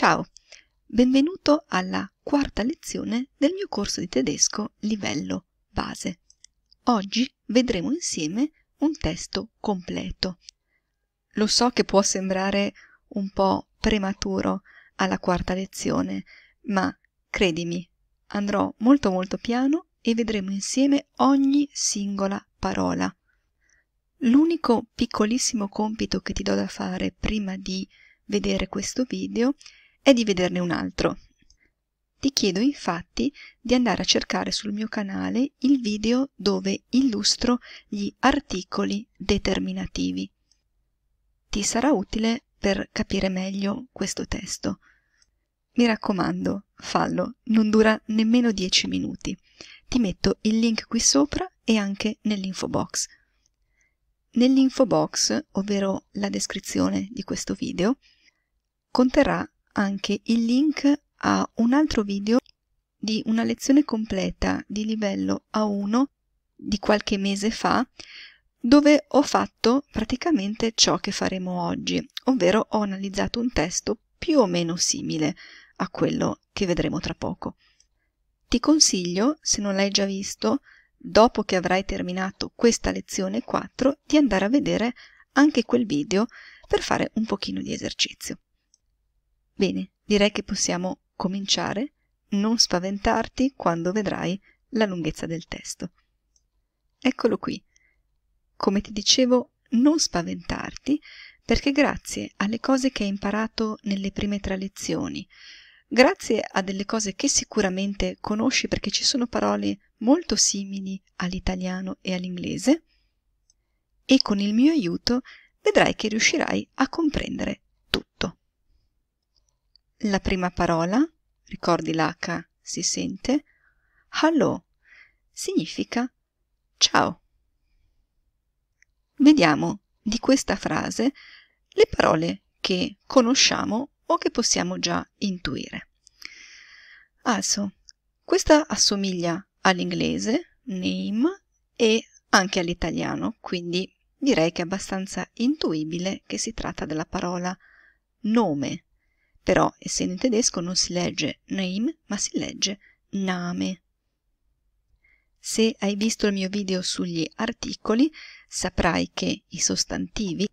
Ciao, benvenuto alla quarta lezione del mio corso di tedesco livello base. Oggi vedremo insieme un testo completo. Lo so che può sembrare un po' prematuro alla quarta lezione, ma credimi, andrò molto molto piano e vedremo insieme ogni singola parola. L'unico piccolissimo compito che ti do da fare prima di vedere questo video è di vederne un altro. Ti chiedo infatti di andare a cercare sul mio canale il video dove illustro gli articoli determinativi. Ti sarà utile per capire meglio questo testo. Mi raccomando, fallo, non dura nemmeno 10 minuti. Ti metto il link qui sopra e anche nell'info box. Nell'info box, ovvero la descrizione di questo video, conterrà anche il link a un altro video di una lezione completa di livello A1 di qualche mese fa dove ho fatto praticamente ciò che faremo oggi, ovvero ho analizzato un testo più o meno simile a quello che vedremo tra poco. Ti consiglio, se non l'hai già visto, dopo che avrai terminato questa lezione 4, di andare a vedere anche quel video per fare un pochino di esercizio. Bene, direi che possiamo cominciare. Non spaventarti quando vedrai la lunghezza del testo. Eccolo qui. Come ti dicevo, non spaventarti perché grazie alle cose che hai imparato nelle prime tre lezioni, grazie a delle cose che sicuramente conosci perché ci sono parole molto simili all'italiano e all'inglese, e con il mio aiuto vedrai che riuscirai a comprendere tutto. La prima parola, ricordi l'H, si sente. Hallo significa ciao. Vediamo di questa frase le parole che conosciamo o che possiamo già intuire. Also, questa assomiglia all'inglese, name, e anche all'italiano, quindi direi che è abbastanza intuibile che si tratta della parola nome però essendo in tedesco non si legge name ma si legge name se hai visto il mio video sugli articoli saprai che i sostantivi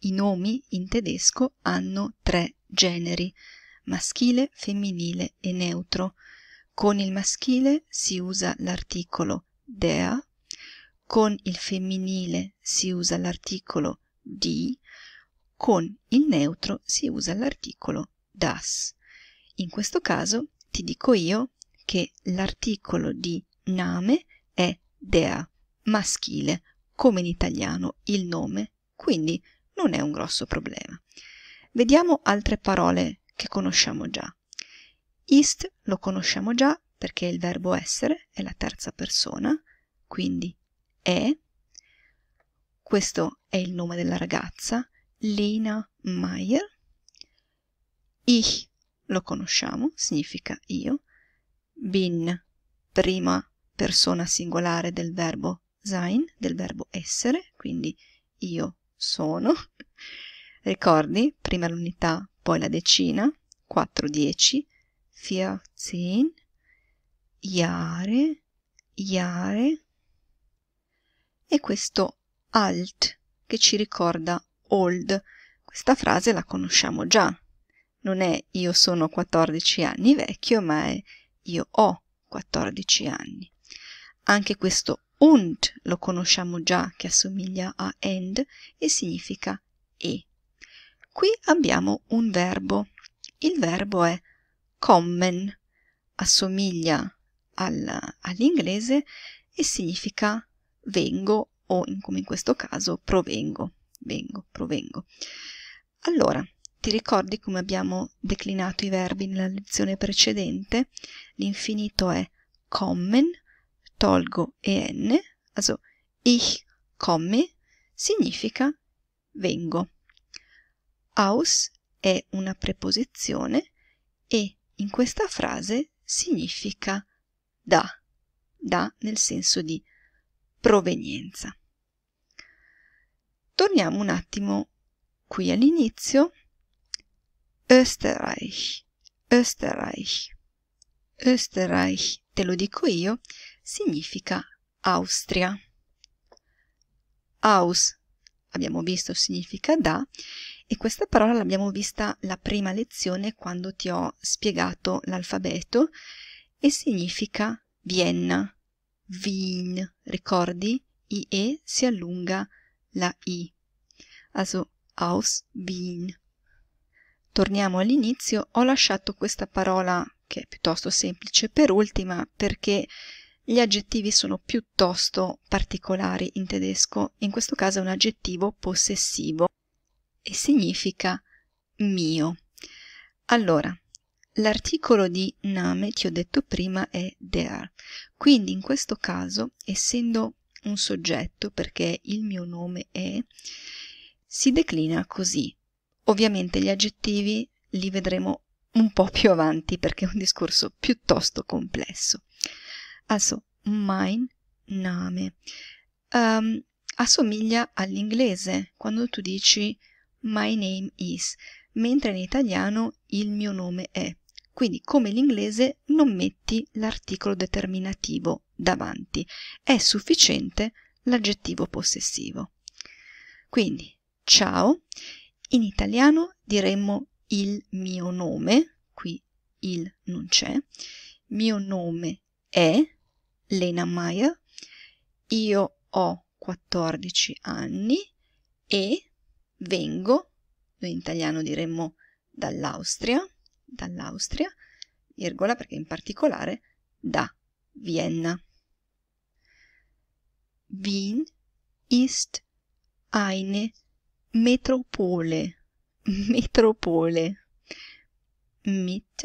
i nomi in tedesco hanno tre generi maschile, femminile e neutro. Con il maschile si usa l'articolo der, con il femminile si usa l'articolo di, con il neutro si usa l'articolo das in questo caso ti dico io che l'articolo di name è dea maschile come in italiano il nome quindi non è un grosso problema vediamo altre parole che conosciamo già ist lo conosciamo già perché il verbo essere è la terza persona quindi è questo è il nome della ragazza Lena Meyer Ich lo conosciamo significa io bin prima persona singolare del verbo sein del verbo essere quindi io sono ricordi prima l'unità poi la decina 4, 10, 14, jahre jahre e questo alt che ci ricorda old questa frase la conosciamo già non è io sono 14 anni vecchio, ma è io ho 14 anni. Anche questo und lo conosciamo già che assomiglia a end e significa e. Qui abbiamo un verbo. Il verbo è kommen, assomiglia al, all'inglese e significa vengo o in, come in questo caso provengo, vengo, provengo. Allora, ti ricordi come abbiamo declinato i verbi nella lezione precedente? L'infinito è kommen, tolgo en, also ich komme significa vengo. Aus è una preposizione e in questa frase significa da, da nel senso di provenienza. Torniamo un attimo qui all'inizio Österreich, Österreich. Österreich, te lo dico io, significa Austria. Aus, abbiamo visto, significa da e questa parola l'abbiamo vista la prima lezione quando ti ho spiegato l'alfabeto e significa Vienna, Wien, ricordi? IE si allunga la I. Also aus Wien torniamo all'inizio, ho lasciato questa parola, che è piuttosto semplice, per ultima perché gli aggettivi sono piuttosto particolari in tedesco, in questo caso è un aggettivo possessivo e significa mio. Allora, l'articolo di name che ho detto prima è der, quindi in questo caso, essendo un soggetto perché il mio nome è, si declina così Ovviamente gli aggettivi li vedremo un po' più avanti perché è un discorso piuttosto complesso. Also, mein Name um, assomiglia all'inglese quando tu dici my name is, mentre in italiano il mio nome è. Quindi, come l'inglese, non metti l'articolo determinativo davanti, è sufficiente l'aggettivo possessivo. Quindi, ciao, in italiano diremmo il mio nome, qui il non c'è, mio nome è Lena Maia, io ho 14 anni e vengo, noi in italiano diremmo dall'Austria, dall'Austria, virgola perché in particolare da Vienna. Wien ist eine metropole metropole mit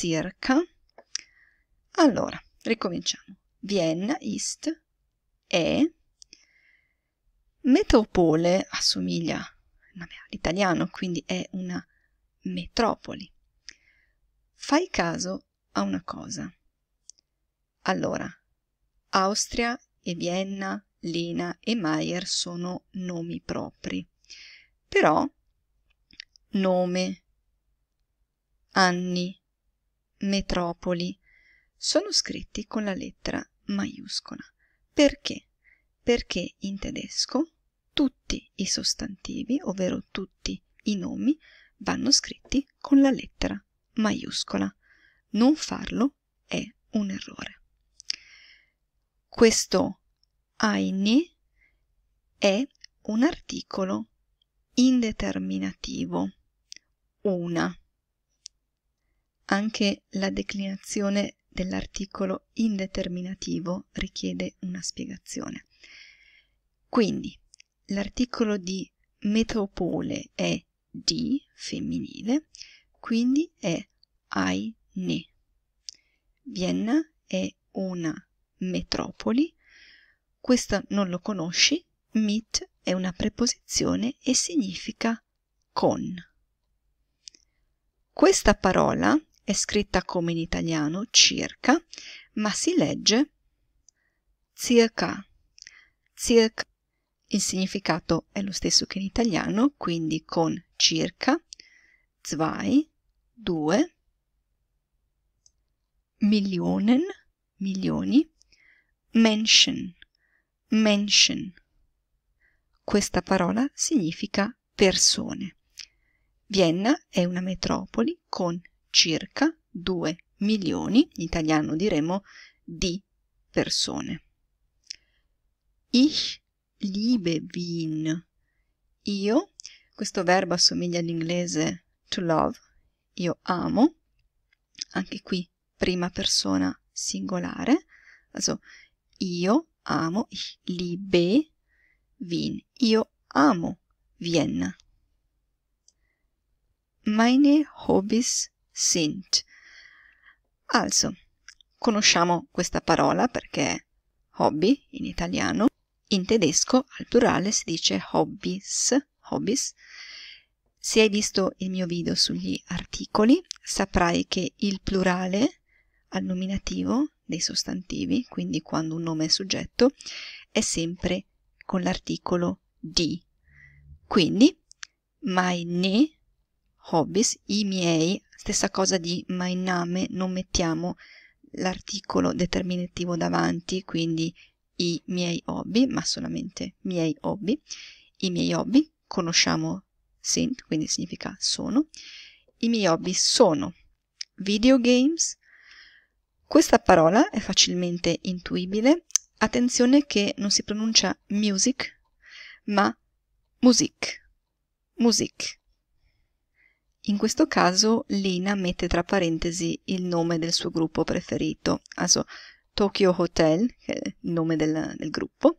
circa allora ricominciamo vienna ist è metropole assomiglia all'italiano quindi è una metropoli fai caso a una cosa allora Austria e Vienna Lina e meyer sono nomi propri. però nome anni metropoli sono scritti con la lettera maiuscola perché perché in tedesco tutti i sostantivi ovvero tutti i nomi vanno scritti con la lettera maiuscola non farlo è un errore questo Aini è un articolo indeterminativo, una. Anche la declinazione dell'articolo indeterminativo richiede una spiegazione. Quindi, l'articolo di metropole è di femminile, quindi è eine. Vienna è una metropoli, questo non lo conosci? Mit è una preposizione e significa con. Questa parola è scritta come in italiano circa, ma si legge circa. Circa. Il significato è lo stesso che in italiano, quindi con circa, zwei, due, milionen, milioni, Menschen, Menschen. Questa parola significa persone. Vienna è una metropoli con circa 2 milioni, in italiano diremo, di persone. Ich liebe Wien. Io, questo verbo assomiglia all'inglese to love, io amo, anche qui prima persona singolare, also io amo, ich liebe Wien. Io amo Vienna. Meine Hobbys sind. Also, conosciamo questa parola perché hobby in italiano, in tedesco al plurale si dice hobbies, hobbies. Se hai visto il mio video sugli articoli, saprai che il plurale al nominativo dei sostantivi, quindi quando un nome è soggetto, è sempre con l'articolo di. Quindi, my ne hobbies, i miei, stessa cosa di my name, non mettiamo l'articolo determinativo davanti, quindi i miei hobby, ma solamente miei hobby, i miei hobby, conosciamo sent, quindi significa sono, i miei hobby sono videogames, questa parola è facilmente intuibile, attenzione che non si pronuncia music, ma music, music. In questo caso Lina mette tra parentesi il nome del suo gruppo preferito, also Tokyo Hotel, che è il nome del, del gruppo,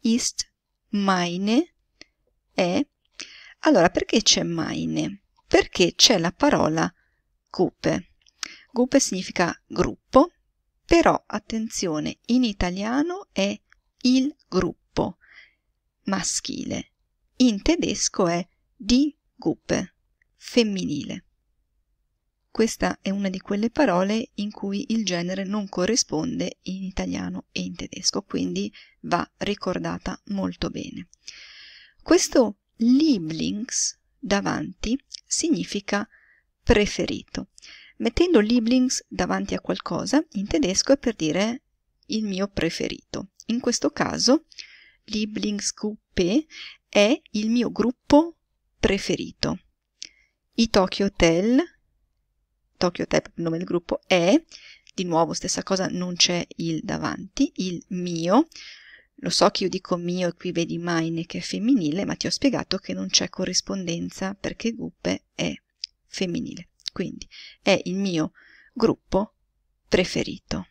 ist meine è. Allora, perché c'è meine? Perché c'è la parola coupe. Gup significa gruppo, però attenzione, in italiano è il gruppo maschile, in tedesco è di Gruppe femminile. Questa è una di quelle parole in cui il genere non corrisponde in italiano e in tedesco, quindi va ricordata molto bene. Questo Lieblings davanti significa preferito mettendo Lieblings davanti a qualcosa, in tedesco è per dire il mio preferito. In questo caso Lieblingsgruppe è il mio gruppo preferito. I Tokyo Hotel, Tokyo Hotel è il nome del gruppo, è, di nuovo stessa cosa, non c'è il davanti, il mio. Lo so che io dico mio e qui vedi mine che è femminile, ma ti ho spiegato che non c'è corrispondenza perché gruppe è femminile quindi è il mio gruppo preferito.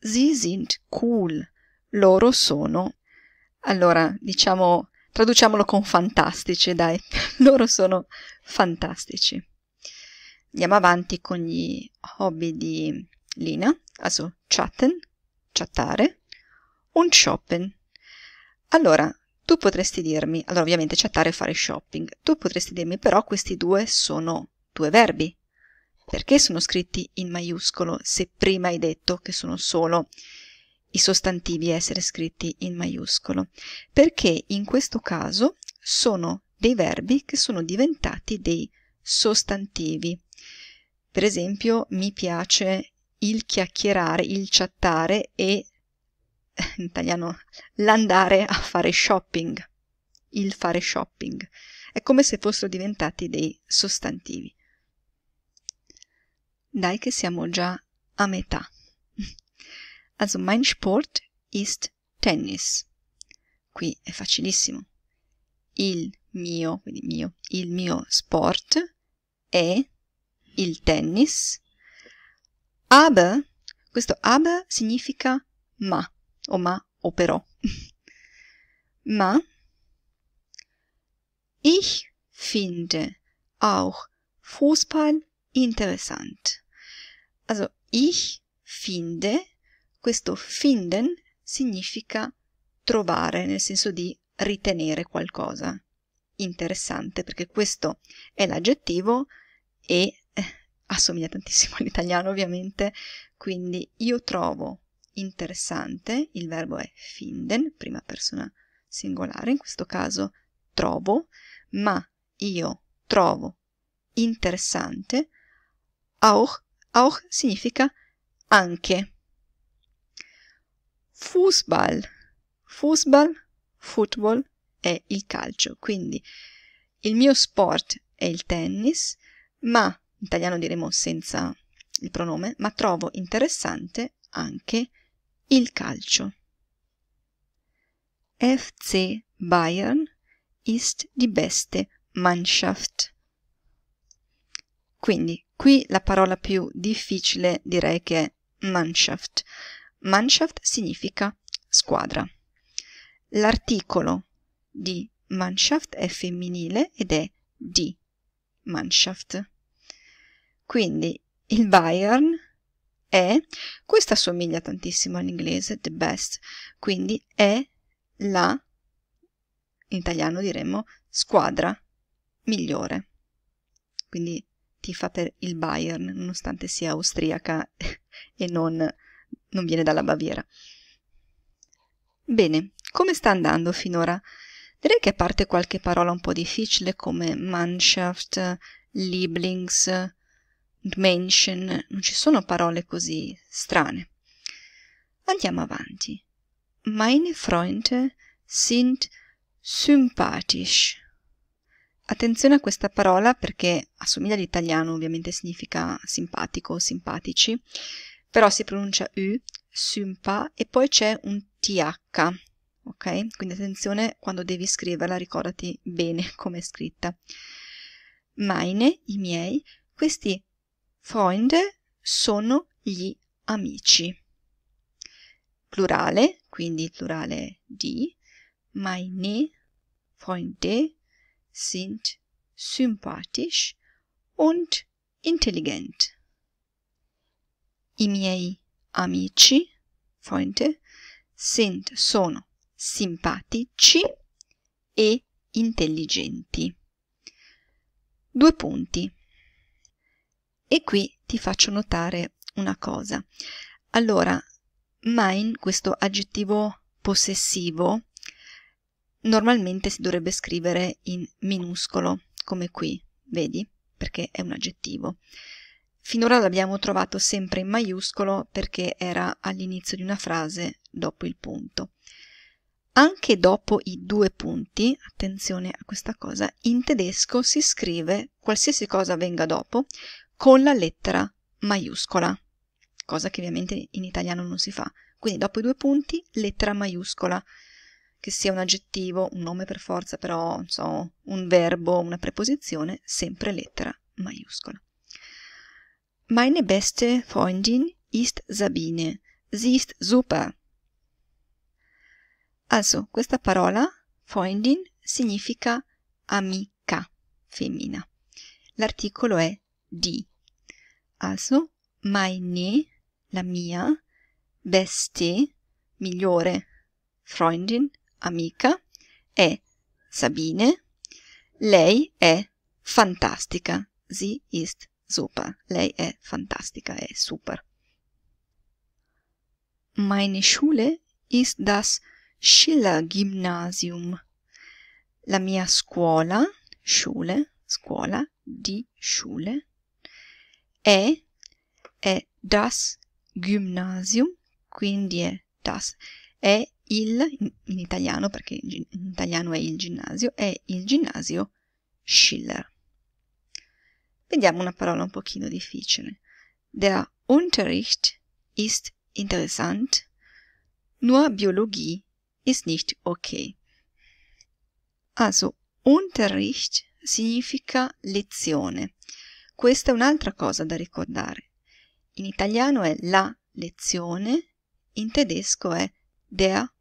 Sie sind cool, loro sono, allora diciamo, traduciamolo con fantastici, dai, loro sono fantastici. Andiamo avanti con gli hobby di Lina, also chatten, chattare, un shopping. Allora, tu potresti dirmi, allora ovviamente chattare e fare shopping, tu potresti dirmi però questi due sono due verbi. Perché sono scritti in maiuscolo se prima hai detto che sono solo i sostantivi a essere scritti in maiuscolo? Perché in questo caso sono dei verbi che sono diventati dei sostantivi. Per esempio, mi piace il chiacchierare, il chattare e in italiano l'andare a fare shopping, il fare shopping. È come se fossero diventati dei sostantivi dai che siamo già a metà. Also mein Sport ist Tennis. Qui è facilissimo. Il mio, quindi mio, il mio sport è il tennis. Aber, questo aber significa ma, o ma o però. ma ich finde auch Fußball interessant. Also ich finde, questo finden significa trovare nel senso di ritenere qualcosa. Interessante perché questo è l'aggettivo e eh, assomiglia tantissimo all'italiano ovviamente, quindi io trovo interessante, il verbo è finden, prima persona singolare, in questo caso trovo, ma io trovo interessante auch Auch significa anche. Fußball. Fußball, football è il calcio. Quindi il mio sport è il tennis, ma in italiano diremo senza il pronome, ma trovo interessante anche il calcio. FC Bayern ist die beste Mannschaft. Quindi Qui la parola più difficile direi che è Mannschaft. Mannschaft significa squadra. L'articolo di Mannschaft è femminile ed è di Mannschaft. Quindi il Bayern è, questa somiglia tantissimo all'inglese, the best, quindi è la, in italiano diremmo, squadra migliore. Quindi tifa per il Bayern, nonostante sia austriaca e non, non viene dalla Baviera. Bene, come sta andando finora? Direi che a parte qualche parola un po' difficile come Mannschaft, Lieblings, Menschen, non ci sono parole così strane. Andiamo avanti. Meine Freunde sind sympathisch. Attenzione a questa parola perché assomiglia all'italiano, ovviamente significa simpatico o simpatici, però si pronuncia U, sympa e poi c'è un TH, ok? Quindi attenzione quando devi scriverla, ricordati bene come è scritta. Meine, i miei, questi Freunde sono gli amici. Plurale, quindi plurale di, meine Freunde sind sympathisch und intelligent. I miei amici, Freunde, sind, sono simpatici e intelligenti. Due punti. E qui ti faccio notare una cosa. Allora, mein, questo aggettivo possessivo, normalmente si dovrebbe scrivere in minuscolo, come qui, vedi? Perché è un aggettivo. Finora l'abbiamo trovato sempre in maiuscolo perché era all'inizio di una frase dopo il punto. Anche dopo i due punti, attenzione a questa cosa, in tedesco si scrive qualsiasi cosa venga dopo con la lettera maiuscola, cosa che ovviamente in italiano non si fa. Quindi dopo i due punti lettera maiuscola che sia un aggettivo, un nome per forza, però so, un verbo, una preposizione, sempre lettera maiuscola. Meine beste Freundin ist Sabine. Sie ist super. Also, questa parola, Freundin, significa amica femmina. L'articolo è di. Also, meine, la mia, beste, migliore, Freundin, amica, è Sabine, lei è fantastica. Sie ist super. Lei è fantastica, è super. Meine Schule ist das Schiller-Gymnasium. La mia scuola, Schule, scuola, di Schule, è, è das Gymnasium, quindi è das, è il, in italiano perché in italiano è il ginnasio, è il ginnasio Schiller. Vediamo una parola un pochino difficile. Der Unterricht ist interessant, nur Biologie ist nicht okay. Also, Unterricht significa lezione. Questa è un'altra cosa da ricordare. In italiano è la lezione, in tedesco è der Unterricht.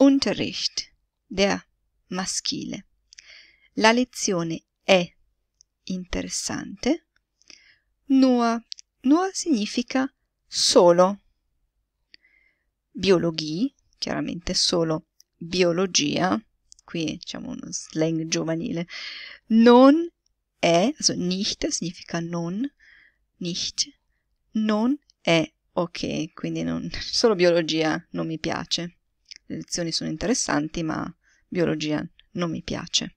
Unterricht, der maschile. La lezione è interessante. Nur, nur significa solo. Biologie, chiaramente solo biologia, qui diciamo uno slang giovanile. Non è, also nicht significa non, nicht, non è ok, quindi non, solo biologia non mi piace. Le lezioni sono interessanti, ma biologia non mi piace.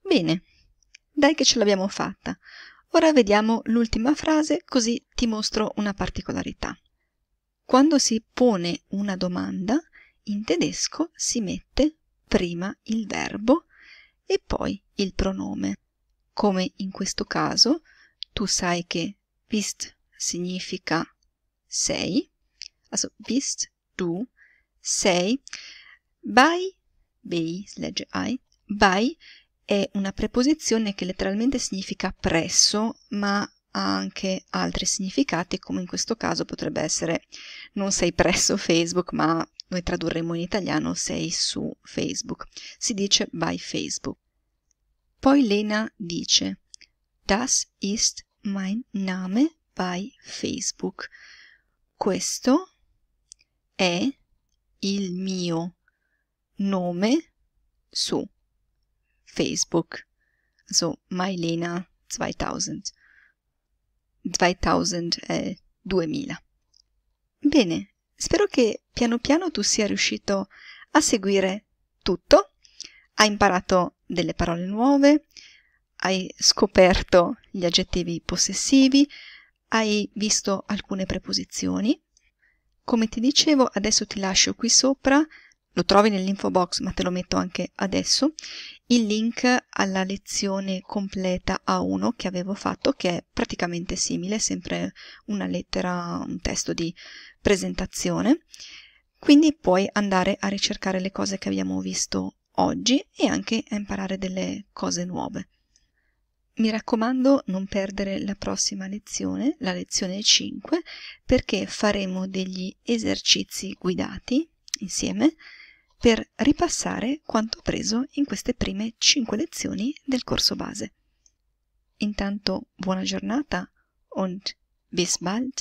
Bene, dai che ce l'abbiamo fatta. Ora vediamo l'ultima frase, così ti mostro una particolarità. Quando si pone una domanda, in tedesco si mette prima il verbo e poi il pronome. Come in questo caso, tu sai che bist significa sei, also bist du 6. By, bei, legge ai, by è una preposizione che letteralmente significa presso, ma ha anche altri significati, come in questo caso potrebbe essere non sei presso Facebook, ma noi tradurremo in italiano sei su Facebook. Si dice by Facebook. Poi Lena dice Das ist mein Name by Facebook. Questo è il mio nome su Facebook. Also Mailena 2000. 2000 è 2000. Bene, spero che piano piano tu sia riuscito a seguire tutto. Hai imparato delle parole nuove, hai scoperto gli aggettivi possessivi, hai visto alcune preposizioni come ti dicevo adesso ti lascio qui sopra lo trovi nell'info box ma te lo metto anche adesso il link alla lezione completa A1 che avevo fatto che è praticamente simile sempre una lettera un testo di presentazione quindi puoi andare a ricercare le cose che abbiamo visto oggi e anche a imparare delle cose nuove mi raccomando non perdere la prossima lezione, la lezione 5, perché faremo degli esercizi guidati insieme per ripassare quanto preso in queste prime 5 lezioni del corso base. Intanto buona giornata und bis bald!